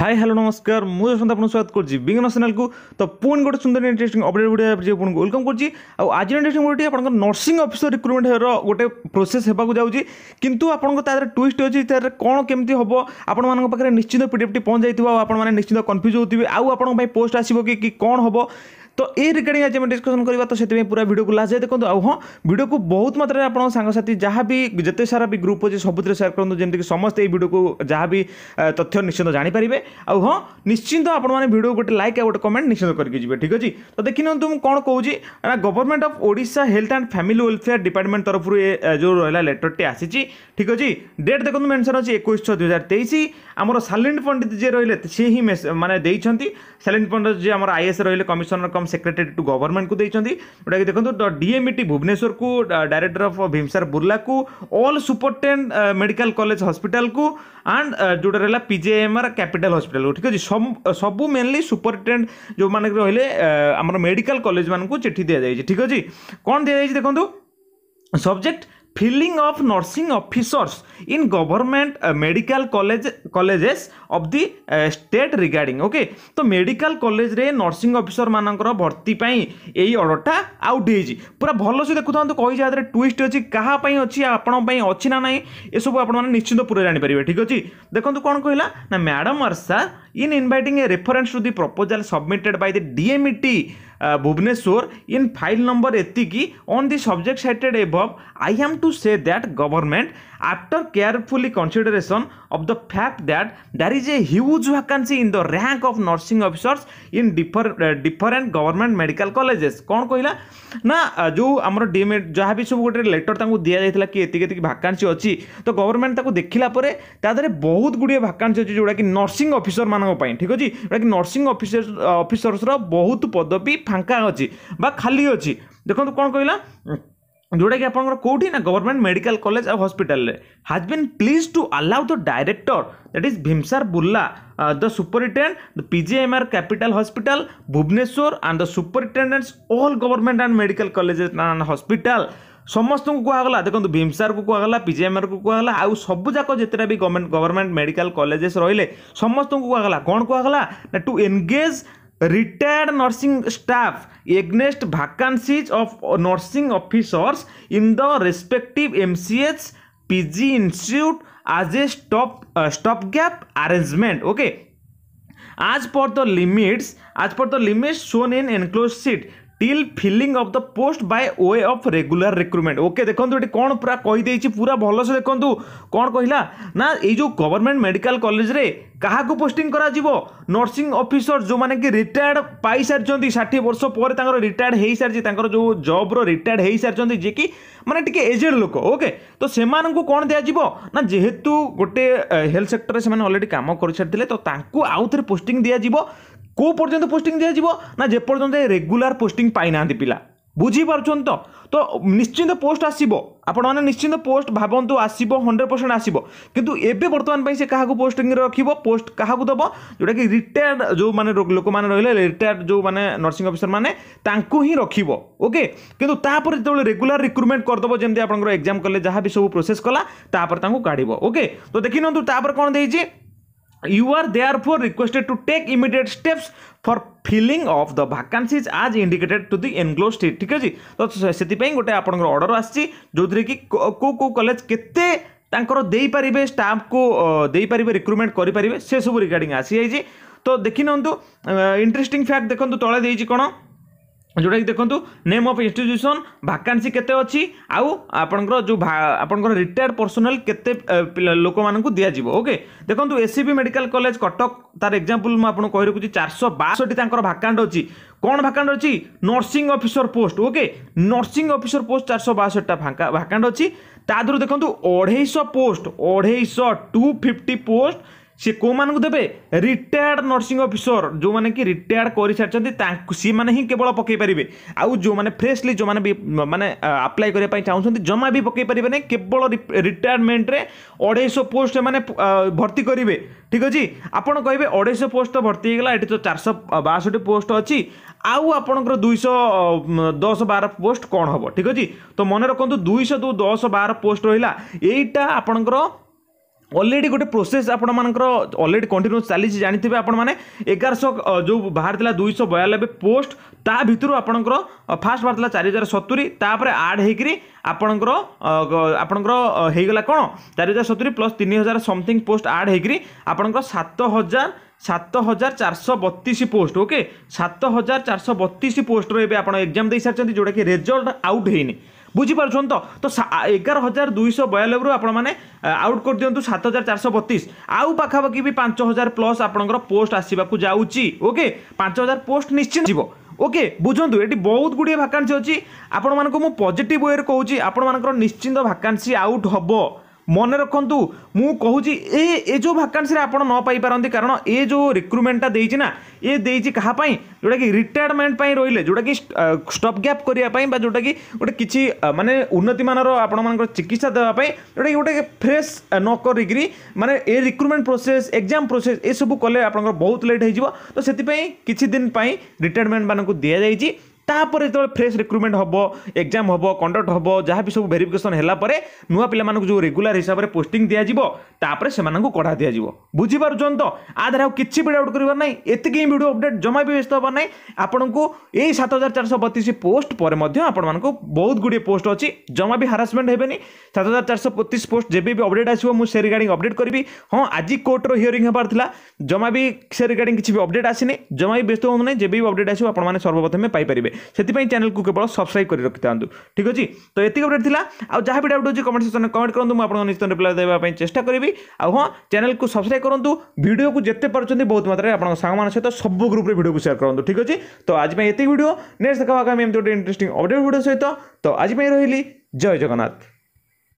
High hello ନମସ୍କାର ମୁଁ ଯଶନ୍ତ ଆପଣଙ୍କୁ ସ୍ୱାଗତ କରୁଛି ବିଙ୍ଗ ନ୍ୟାସନାଲକୁ ତ ପୁଣି ଗୋଟେ ସୁନ୍ଦର ଇଣ୍ଟରେଷ୍ଟିଂ ଅପଡ଼େଟ୍ ଗୋଟେ ଆପଣଙ୍କୁ ୱେଲକମ୍ କରୁଛି ଆଉ ଆଜି ଇଣ୍ଟରେଷ୍ଟିଂ ଗୋଟେ ଆପଣଙ୍କ ନର୍ସିଂ ଅଫିସର ରିକ୍ରୁଟମେଣ୍ଟର ଗୋଟେ ପ୍ରୋସେସ୍ ହେବାକୁ ଯାଉଛି କିନ୍ତୁ ଆପଣଙ୍କ ତା ଦେହରେ ଟ୍ୱିଷ୍ଟ ଅଛି ତା'ର କ'ଣ କେମିତି ହେବ ଆପଣମାନଙ୍କ ପାଖରେ ନିଶ୍ଚିତ ପିଡ଼ିଏଫ୍ଟି ପହଞ୍ଚାଇଥିବ ଆଉ ଆପଣମାନେ ନିଶ୍ଚିତ କନଫ୍ୟୁଜ୍ ହେଉଥିବେ ଆଉ ଆପଣଙ୍କ ପାଇଁ ପୋଷ୍ଟ ଆସିବ କି କ'ଣ ହେବ ତ ଏଇ ରିଗାର୍ଡ଼ିଂ ଆଜି ଆମେ ଡିସ୍କସନ୍ କରିବା ତ ସେଥିପାଇଁ ପୁରା ଭିଡ଼ିଓକୁ ଲାଷ୍ଟ ଯାଏ ଦେଖନ୍ତୁ ଆଉ ହଁ ଭିଡ଼ିଓକୁ ବହୁତ ମାତ୍ରାରେ ଆପଣଙ୍କ ସାଙ୍ଗସାଥି ଯାହା ବି ଯେତେ ସାରା ବି ଗ୍ରୁପ୍ ଅଛି ସବୁଥିରେ ସେୟାର କରନ୍ତୁ ଯେମିତିକି ସମସ୍ତେ ଏହି ଭିଡ଼ିଓକୁ ଯାହା ବି ତଥ୍ୟ ନିଶ୍ଚିନ୍ତ ଜାଣିପାରିବେ ଆଉ ହଁ ନିଶ୍ଚିନ୍ତ ଆପଣମାନେ ଭିଡ଼ିଓ ଗୋଟେ ଲାଇକ୍ ଆଉ ଗୋଟେ କମେଣ୍ଟ ନିଶ୍ଚିନ୍ତ କରିକି ଯିବେ ଠିକ୍ ଅଛି ତ ଦେଖିନିଅନ୍ତୁ ମୁଁ କ'ଣ କହୁଛି ନା government of Odisha health and family welfare department ତରଫରୁ ଏ ଯେଉଁ ରହିଲା ଲେଟର୍ଟି ଆସିଛି ଠିକ୍ ଅଛି ଡେଟ୍ ଦେଖନ୍ତୁ ମେନ୍ସନ୍ ଅଛି ଏକୋଇଶ ଛଅ ଦୁଇହଜାର ତେଇଶ ଆମର ସାଲିନ୍ ପଣ୍ଡିତ ଯିଏ ରହିଲେ ସିଏ ହିଁ ମାନେ ଦେଇଛନ୍ତି ସାଲିନ୍ ପଣ୍ଡିତ ଯିଏ ଆମର ଆଇଏଏସ୍ ରହିଲେ commissioner income secretary to government को देखा देखो डीएमईटी भुवनेश्वर को डायरेक्टर अफ भीमसार बुर्ला को अल सुपरटेड मेडिकल कलेज हस्पिटाल आंड जोटा रहा पिजेएमआर कैपिटल हस्पिटाल ठीक अच्छे सब मेनली सुपरटेड जो मान रही आम मेडिकल कलेज मानक चिठी दि जाए ठीक अच्छे कौन दि जाए देखो subject filling of nursing officers in government uh, medical college colleges of the uh, state regarding okay तो medical college रे nursing officer मानकर भर्ती ପାଇଁ ଏଇ ଅର୍ଡ଼ରଟା ଆଉଟ୍ ହେଇଛି ପୁରା ଭଲସେ ଦେଖୁଥାନ୍ତୁ କହିଛି ଆଧାରେ ଟ୍ୱିଷ୍ଟ ଅଛି କାହା ପାଇଁ ଅଛି ଆପଣଙ୍କ ପାଇଁ ଅଛି ନା ନାହିଁ ଏସବୁ ଆପଣମାନେ ନିଶ୍ଚିନ୍ତ ପୁରା ଜାଣିପାରିବେ ଠିକ୍ ଅଛି ଦେଖନ୍ତୁ କ'ଣ କହିଲା ନା madam or sir in inviting a reference to the proposal submitted by the DMET uh, Bhubaneswar in file number etiki on the subject cited above, I am to say that government, after carefully consideration of the fact that there is a huge vacancy in the rank of nursing officers in different, uh, different government medical colleges. कौन कहला ना जो आमर डीएमएड जहाँ भी सब गोटे letter तांको दिया जाइतला कि एतिक एतिक भैकांसी अछि तो गवर्नमेंट ताको देखिला परे ता बहुत गुड़िए भैकांसी अछि जोडा कि नर्सिंग ऑफिसर मान ସେମାନଙ୍କ ପାଇଁ ଠିକ୍ ଅଛି ଯେଉଁଟାକି ନର୍ସିଂ ଅଫିସର ଅଫିସର୍ସର ବହୁତ ପଦବୀ ଫାଙ୍କା ଅଛି ବା ଖାଲି ଅଛି ଦେଖନ୍ତୁ କ'ଣ କହିଲା ଯେଉଁଟାକି ଆପଣଙ୍କର କେଉଁଠି ନା ଗଭର୍ଣ୍ଣମେଣ୍ଟ ମେଡ଼ିକାଲ କଲେଜ ଆଉ ହସ୍ପିଟାଲରେ has been please to allow the director that is VIMSAR Burla the superintendent the PGIMER capital hospital Bhubaneswar and the superintendents all government and medical colleges and hospital ସମସ୍ତଙ୍କୁ କୁହାଗଲା ଦେଖନ୍ତୁ ଭୀମସାରକୁ କୁହାଗଲା ପିଜିଏମ୍ଆର୍କୁ କୁହାଗଲା ଆଉ ସବୁଯାକ ଯେତେଟା ବି ଗଭର୍ଣ୍ଣମେଣ୍ଟ ଗଭର୍ଣ୍ଣମେଣ୍ଟ ମେଡ଼ିକାଲ କଲେଜେସ୍ ରହିଲେ ସମସ୍ତଙ୍କୁ କୁହାଗଲା କ'ଣ କୁହାଗଲା ନା to engage engage retired nursing staff against vacancies of nursing officers in the respective MCH PG institute as a stop stop gap arrangement okay as per the limits as per the limits shown in enclosed sheet till filling of the post by way of regular recruitment okay देखो ये कौन पूरा कही पूरा भलसे देखु कौन कहला ना ये गवर्नमेंट मेडिकल कलेज क्या पोस्टिंग नर्सिंग अफिसर जो मैंने कि रिटायर्ड पाई सारी षाठी वर्ष पर रिटायर्ड हो सारी जो जब्र रिटायर्ड हो सारी जी कि मैंने टी एजेड लोक ओके तो से कौन दिज्व ना जेहेतु गोटे हेल्थ सेक्टर से अलरेडी कम कर सारी तो आउ थे पोस्टिंग दिज्व କେଉଁ ପର୍ଯ୍ୟନ୍ତ ପୋଷ୍ଟିଂ ଦିଆଯିବ ନା ଯେପର୍ଯ୍ୟନ୍ତ ରେଗୁଲାର ପୋଷ୍ଟିଂ ପାଇନାହାନ୍ତି ପିଲା ବୁଝିପାରୁଛନ୍ତି ତ ତ ନିଶ୍ଚିନ୍ତ ପୋଷ୍ଟ ଆସିବ ଆପଣମାନେ ନିଶ୍ଚିନ୍ତ ପୋଷ୍ଟ ଭାବନ୍ତୁ ଆସିବ ହଣ୍ଡ୍ରେଡ଼ ପରସେଣ୍ଟ ଆସିବ କିନ୍ତୁ ଏବେ ବର୍ତ୍ତମାନ ପାଇଁ ସେ କାହାକୁ ପୋଷ୍ଟିଂରେ ରଖିବ ପୋଷ୍ଟ କାହାକୁ ଦେବ ଯେଉଁଟାକି ରିଟାୟାର୍ଡ ଯେଉଁମାନେ ଲୋକମାନେ ରହିଲେ ରିଟାୟାର୍ଡ ଯେଉଁମାନେ ନର୍ସିଂ ଅଫିସରମାନେ ତାଙ୍କୁ ହିଁ ରଖିବ ଓକେ କିନ୍ତୁ ତାପରେ ଯେତେବେଳେ ରେଗୁଲାର ରିକ୍ରୁଟମେଣ୍ଟ କରିଦେବ ଯେମିତି ଆପଣଙ୍କର ଏକ୍ଜାମ୍ କଲେ ଯାହା ବି ସବୁ ପ୍ରୋସେସ୍ କଲା ତାପରେ ତାଙ୍କୁ କାଢ଼ିବ ଓକେ ତ ଦେଖିନିଅନ୍ତୁ ତାପରେ କ'ଣ ଦେଇଛି you are they are for requested to take immediate steps for filling of the vacancies as indicated to the enclosed state ठीक अच्छे तो से गोटे आपर अर्डर आउे कि कौ कौ कलेज के देपर स्टाम्प को देपर रिक्रुटमेंट करेंगे से सब रिगार्ड आसी जाइए तो देखी ना इंटरेंग फैक्ट देखो तले कौन ଯେଉଁଟାକି ଦେଖନ୍ତୁ ନେମ୍ ଅଫ୍ ଇନଷ୍ଟିଚ୍ୟୁସନ୍ ଭାକାନ୍ସି କେତେ ଅଛି ଆଉ ଆପଣଙ୍କର ଯେଉଁ ଆପଣଙ୍କର ରିଟାୟାର୍ଡ଼ ପର୍ସନାଲ୍ କେତେ ଲୋକମାନଙ୍କୁ ଦିଆଯିବ ଓକେ ଦେଖନ୍ତୁ S C B medical college Cuttack ତାର ଏକ୍ଜାମ୍ପଲ୍ ମୁଁ ଆପଣଙ୍କୁ କହି ରଖୁଛି ଚାରିଶହ ବାଷଠି ତାଙ୍କର ଭାକାଣ୍ଡ ଅଛି କ'ଣ ଭାକାଣ୍ଡ ଅଛି nursing officer post okay nursing officer post ଚାରିଶହ ବାଷଠିଟା ଭାକା ଭାକାଣ୍ଡ ଅଛି ତା ଦେହରୁ ଦେଖନ୍ତୁ ଅଢ଼େଇଶହ ପୋଷ୍ଟ ଅଢ଼େଇଶହ ଟୁ ଫିଫ୍ଟି ପୋଷ୍ଟ सी कौ मानक देते रिटायर्ड नर्सी अफिसर जो मैंने कि रिटायर्ड कर सारी सी मैंने केवल पकई पारे आउ जो मैंने फ्रेशली जो मैंने मैंने आप्लाय करने चाहते जमा भी पकई पारे ना केवल रिटायरमेंट्रे अढ़ाई शौ पोस्ट मैंने भर्ती करेंगे ठीक अच्छे आप कहे अढ़ाई शौ पोस्ट भर्ती होगा ये तो चार शौ बासठ पोस्ट अच्छी आउ आप दुईश दस बार पोस्ट कौन हम ठीक अच्छे तो मन रखु दुईश दस बार पोस्ट रहा यहीटा आपणकर অলরেডি গোটে ପ୍ରୋସେସ୍ ଆପଣମାନଙ୍କର ଅଲରେଡି କଣ୍ଟିନ୍ୟୁସ୍ ଚାଲିଛି ଜାଣିଥିବେ ଆପଣମାନେ ଏଗାରଶହ ଯେଉଁ ବାହାରିଥିଲା ଦୁଇଶହ ବୟାନବେ ପୋଷ୍ଟ ତା ଭିତରୁ ଆପଣଙ୍କର ଫାର୍ଷ୍ଟ ବାହାରିଥିଲା ଚାରି ହଜାର ସତୁରି ତାପରେ ଆଡ଼୍ ହେଇକିରି ଆପଣଙ୍କର ଆପଣଙ୍କର ହେଇଗଲା କ'ଣ ଚାରି ହଜାର ସତୁରି ପ୍ଲସ୍ ତିନି ହଜାର ସମଥିଙ୍ଗ ପୋଷ୍ଟ ଆଡ଼୍ ହେଇକିରି ଆପଣଙ୍କର ସାତ ହଜାର সাত হাজার চারশো বতিশ পোস্ট ওকে সাত হাজার চারশো বতিশ পোস্টর এবে আপনার এক্সাম দিয়ে সারি যেটা কি রেজল্ট আউট হয়নি বুঝিপারছেন তো তো এগার হাজার দুইশহ বয়ানবেরু আপনার আউট করে দিও সাত হাজার চারশো বতিশ আউ পাখাপাখি বি পাঁচ হাজার প্লস আপনার পোস্ট আসবাক যাচ্ছি ওকে পাঁচ হাজার পোস্ট নিশ্চিত যাব ওকে বুঝন্তু এটি বহুত গুড়িয়ে ভাকান্সি অছি আপনার পজিটিভ ওয়ে কৌছি আপনার নিশ্চিন্ত ভাকান্সি আউট হব ମନେ ରଖନ୍ତୁ ମୁଁ କହୁଛି ଏ ଏ ଯେଉଁ ଭାକାନ୍ସିରେ ଆପଣ ନ ପାଇପାରନ୍ତି କାରଣ ଏ ଯେଉଁ ରିକ୍ରୁଟମେଣ୍ଟଟା ଦେଇଛି ନା ଏ ଦେଇଛି କାହା ପାଇଁ ଯେଉଁଟାକି ରିଟାୟାରମେଣ୍ଟ ପାଇଁ ରହିଲେ ଯେଉଁଟାକି ଷ୍ଟପ୍ ଗ୍ୟାପ୍ କରିବା ପାଇଁ ବା ଯେଉଁଟାକି ଗୋଟେ କିଛି ମାନେ ଉନ୍ନତିମାନର ଆପଣମାନଙ୍କର ଚିକିତ୍ସା ଦେବା ପାଇଁ ଯେଉଁଟାକି ଗୋଟେ ଫ୍ରେଶ୍ ନ କରିକିରି ମାନେ ଏ ରିକ୍ରୁଟମେଣ୍ଟ ପ୍ରୋସେସ୍ ଏକ୍ଜାମ୍ ପ୍ରୋସେସ୍ ଏସବୁ କଲେ ଆପଣଙ୍କର ବହୁତ ଲେଟ୍ ହେଇଯିବ ତ ସେଥିପାଇଁ କିଛି ଦିନ ପାଇଁ ରିଟାୟାରମେଣ୍ଟମାନଙ୍କୁ ଦିଆଯାଇଛି तापर जो फ्रेश रिक्रुटमेंट हम एक्जाम हम कंडक्ट हम जहाँ भी सब भेरिफिकेसन होगा नुआ पिला जो रेगुला हिसाब से पोस्ट दिजावर से कढ़ा दिज्व बुझीपार आधार आज किसी भी डाउट करना ये ही भिड अपडेट जमा भी व्यस्त आपन को यही सत हजार चार शौ बतीस पोस्ट पर बहुत गुडिये पोस्ट अच्छी जमा भी हरासमेंट होनी सत हजार चार शौ बतीस पोस्ट जब भी अपडेट आसो से रिगार्डिंग अपडेट करी हाँ आज कोर्टर हिअरी होबार था जमा भी से रिगार्ड किसी भी अपडेट आसने जमा भी व्यस्त होना जब भी अपडेट आसो आप सर्वप्रथमें पारे ସେଥିପାଇଁ ଚ୍ୟାନେଲକୁ କେବଳ ସବସ୍କ୍ରାଇବ୍ କରି ରଖିଥାନ୍ତୁ ଠିକ୍ ଅଛି ତ ଏତିକି ଅପଡ଼େଟ୍ ଥିଲା ଆଉ ଯାହା ବି ଡାଉଟ୍ ହେଉଛି କମେଣ୍ଟ ସେକ୍ସନରେ କମେଣ୍ଟ କରନ୍ତୁ ମୁଁ ଆପଣଙ୍କୁ ନିଶ୍ଚିତ ରିପ୍ଲାଏ ଦେବା ପାଇଁ ଚେଷ୍ଟା କରିବି ଆଉ ହଁ ଚ୍ୟାନେଲକୁ ସବସ୍କ୍ରାଇବ୍ କରନ୍ତୁ ଭିଡ଼ିଓକୁ ଯେତେ ପାରୁଛନ୍ତି ବହୁତ ମାତ୍ରାରେ ଆପଣଙ୍କ ସାଙ୍ଗମାନଙ୍କ ସହିତ ସବୁ ଗ୍ରୁପ୍ରେ ଭିଡ଼ିଓକୁ ସେୟାର କରନ୍ତୁ ଠିକ୍ ଅଛି ତ ଆଜି ପାଇଁ ଏତିକି ଭିଡ଼ିଓ ନେକ୍ସଟ ଦେଖା ଆମେ ଏମିତି ଗୋଟେ ଇଣ୍ଟରେଷ୍ଟିଂ ଅପଡ଼େଟ୍ ଭିଡ଼ିଓ ସହିତ ତ ଆଜି ପାଇଁ ରହିଲି ଜୟ ଜଗନ୍ନାଥ